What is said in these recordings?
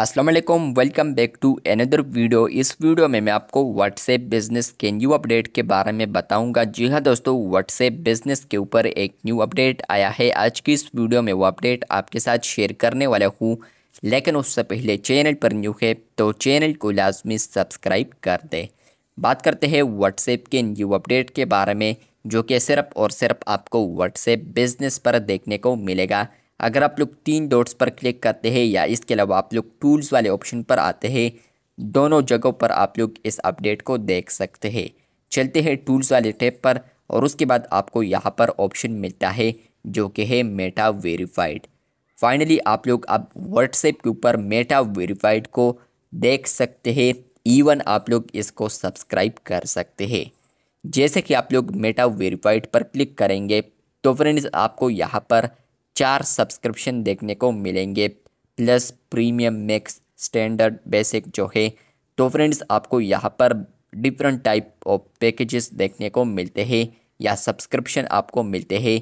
Aslam welcome back to another video इस वीडियो में मैं आपको व्हाट्सएप बिज़नेस के न्यू अपडेट के बारे में बताऊंगा जी हाँ दोस्तों व्हाट्सएप बिज़नेस के ऊपर एक न्यू अपडेट आया है आज की इस वीडियो में वो अपडेट आपके साथ शेयर करने वाला हूँ लेकिन उससे पहले चैनल पर न्यू है तो चैनल को लाजमी सब्सक्राइब कर दें बात करते हैं व्हाट्सएप के न्यू अपडेट के बारे में जो कि सिर्फ और सिर्फ आपको व्हाट्सएप बिज़नेस पर देखने को मिलेगा अगर आप लोग तीन डॉट्स पर क्लिक करते हैं या इसके अलावा आप लोग टूल्स वाले ऑप्शन पर आते हैं दोनों जगहों पर आप लोग इस अपडेट को देख सकते हैं चलते हैं टूल्स वाले टैब पर और उसके बाद आपको यहाँ पर ऑप्शन मिलता है जो कि है मेटा वेरीफाइड फाइनली आप लोग अब व्हाट्सएप के ऊपर मेटा वेरीफाइड को देख सकते हैं इवन आप लोग इसको सब्सक्राइब कर सकते हैं जैसे कि आप लोग मेटा वेरीफाइड पर क्लिक करेंगे तो फ्रेंड्स आपको यहाँ पर चार सब्सक्रिप्शन देखने को मिलेंगे plus premium max standard basic जो है तो फ्रेंड्स आपको यहाँ पर डिफरेंट टाइप ऑफ पैकेजेस देखने को मिलते हैं या सब्सक्रिप्शन आपको मिलते हैं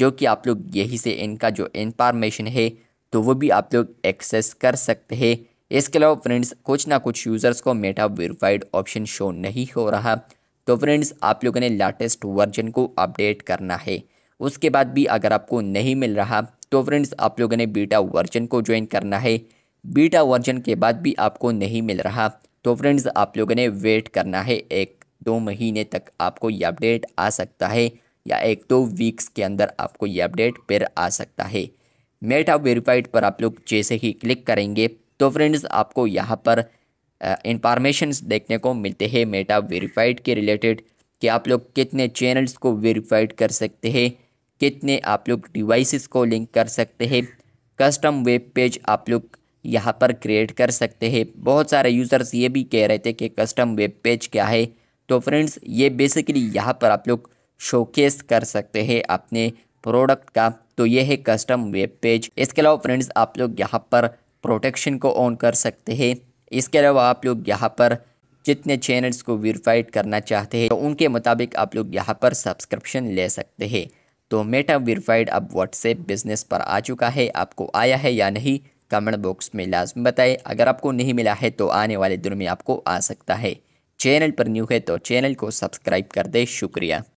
जो कि आप लोग यही से इनका जो इंफॉर्मेशन है तो वो भी आप लोग एक्सेस कर सकते हैं इसके अलावा फ्रेंड्स कुछ ना कुछ यूज़र्स को मेटा वेरीफाइड ऑप्शन शो नहीं हो रहा तो फ्रेंड्स आप लोगों ने लेटेस्ट वर्जन को अपडेट करना है उसके बाद भी अगर आपको नहीं मिल रहा तो फ्रेंड्स आप लोगों ने बीटा वर्जन को ज्वाइन करना है बीटा वर्जन के बाद भी आपको नहीं मिल रहा तो फ्रेंड्स आप लोगों ने वेट करना है एक दो महीने तक आपको ये अपडेट आ सकता है या एक दो वीक्स के अंदर आपको ये अपडेट फिर आ सकता है मेटा वेरीफाइड पर आप लोग जैसे ही क्लिक करेंगे तो फ्रेंड्स आपको यहाँ पर इंफॉर्मेशन देखने को मिलते हैं मेटा वेरीफाइड के रिलेटेड कि आप लोग कितने चैनल्स को वेरीफाइड कर सकते हैं कितने आप लोग डिवाइसेस को लिंक कर सकते हैं कस्टम वेब पेज आप लोग यहाँ पर क्रिएट कर सकते हैं बहुत सारे यूज़र्स ये भी कह रहे थे कि कस्टम वेब पेज क्या है तो फ्रेंड्स ये बेसिकली यहाँ पर आप लोग शोकेस कर सकते हैं अपने प्रोडक्ट का तो ये है कस्टम वेब पेज इसके अलावा फ्रेंड्स आप लोग यहाँ पर प्रोटेक्शन को ऑन कर सकते हैं इसके अलावा आप लोग यहाँ पर जितने चैनल्स को वेरीफाइड करना चाहते हैं तो उनके मुताबिक आप लोग यहाँ पर सब्सक्रिप्शन ले सकते हैं तो मेटा वेरीफाइड अब व्हाट्सएप बिजनेस पर आ चुका है आपको आया है या नहीं कमेंट बॉक्स में लाजम बताएं अगर आपको नहीं मिला है तो आने वाले दिनों में आपको आ सकता है चैनल पर न्यू है तो चैनल को सब्सक्राइब कर दें शुक्रिया